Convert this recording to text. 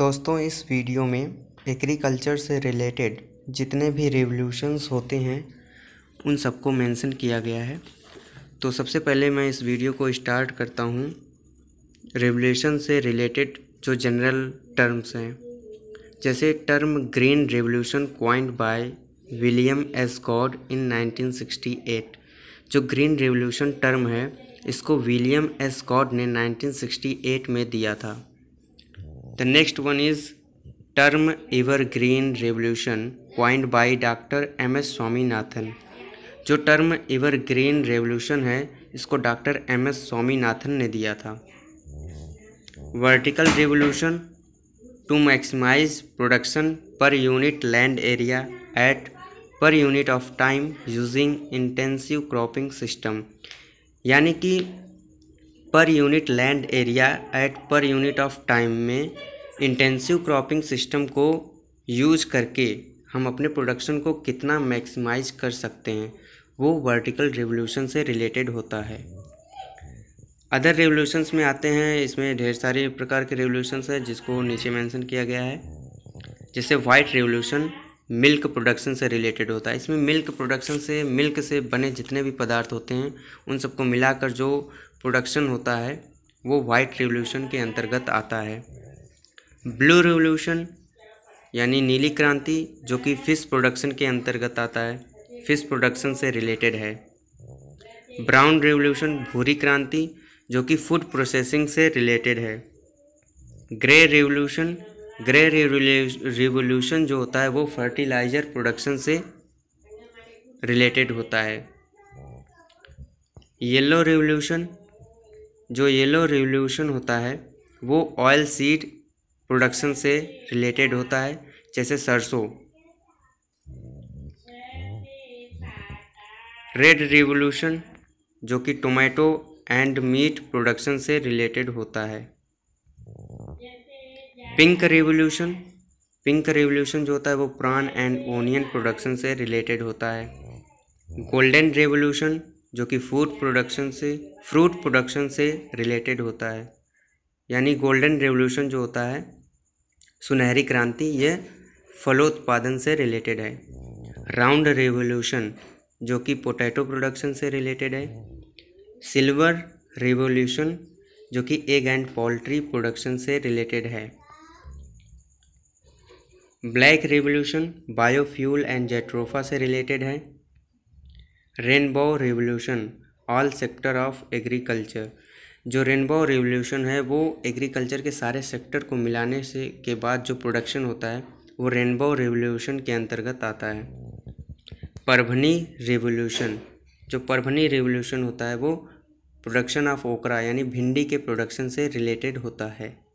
दोस्तों इस वीडियो में एग्रीकल्चर से रिलेटेड जितने भी रेवोल्यूशंस होते हैं उन सबको मेंशन किया गया है तो सबसे पहले मैं इस वीडियो को स्टार्ट करता हूँ रेवोल्यूशन से रिलेटेड जो जनरल टर्म्स हैं जैसे term green revolution coined by William S Gaud in 1968 जो ग्रीन रेवोल्यूशन टर्म है इसको विलियम एस गॉड ने 1968 में दिया था The next one is term evergreen revolution coined by Dr. M. S. Swaminathan. जो टर्म एवरग्रीन रेवोल्यूशन है इसको डॉक्टर एम एस स्वामीनाथन ने दिया था vertical revolution to maximise production per unit land area at per unit of time using intensive cropping system यानी कि per unit land area at per unit of time में intensive cropping system को use करके हम अपने production को कितना maximise कर सकते हैं वो वर्टिकल रिवोल्यूशन से रिलेटेड होता है अदर रेवोल्यूशंस में आते हैं इसमें ढेर सारे प्रकार के रेवोल्यूशंस हैं जिसको नीचे मेंशन किया गया है जैसे वाइट रेवोल्यूशन मिल्क प्रोडक्शन से रिलेटेड होता है इसमें मिल्क प्रोडक्शन से मिल्क से बने जितने भी पदार्थ होते हैं उन सबको मिलाकर जो प्रोडक्शन होता है वो वाइट रिवोल्यूशन के अंतर्गत आता है ब्लू रिवोल्यूशन यानी नीली क्रांति जो कि फ़िश प्रोडक्शन के अंतर्गत आता है फ़िश प्रोडक्शन से रिलेटेड है ब्राउन रिवोल्यूशन भूरी क्रांति जो कि फूड प्रोसेसिंग से रिलेटेड है ग्रे रिवोल्यूशन ग्रे रिवोल्यूशन जो होता है वो फर्टिलाइज़र प्रोडक्शन से रिलेटेड होता है येलो रिवोल्यूशन जो येलो रिवोल्यूशन होता है वो ऑयल सीड प्रोडक्शन से रिलेटेड होता है जैसे सरसों रेड रिवोल्यूशन जो कि टोमेटो एंड मीट प्रोडक्शन से रिलेटेड होता है पिंक रिवोल्यूशन पिंक रिवोल्यूशन जो होता है वो प्रान एंड ओनियन प्रोडक्शन से रिलेटेड होता है गोल्डन रेवोल्यूशन जो कि फूड प्रोडक्शन से फ्रूट प्रोडक्शन से रिलेटेड होता है यानी गोल्डन रेवोल्यूशन जो होता है सुनहरी क्रांति ये फलोत्पादन से रिलेटेड है राउंड रेवोल्यूशन जो कि पोटैटो प्रोडक्शन से रिलेटेड है सिल्वर रेवोल्यूशन जो कि एग एंड पोल्ट्री प्रोडक्शन से रिलेटेड है black revolution biofuel and jatropha से रिलेटेड है rainbow revolution all sector of agriculture जो रेनबो रिवोल्यूशन है वो एग्रीकल्चर के सारे सेक्टर को मिलाने से के बाद जो प्रोडक्शन होता है वो रेनबो रिवोल्यूशन के अंतर्गत आता है परभनी रिवोल्यूशन जो परभनी रिवोल्यूशन होता है वो प्रोडक्शन ऑफ ओकरा यानी भिंडी के प्रोडक्शन से रिलेटेड होता है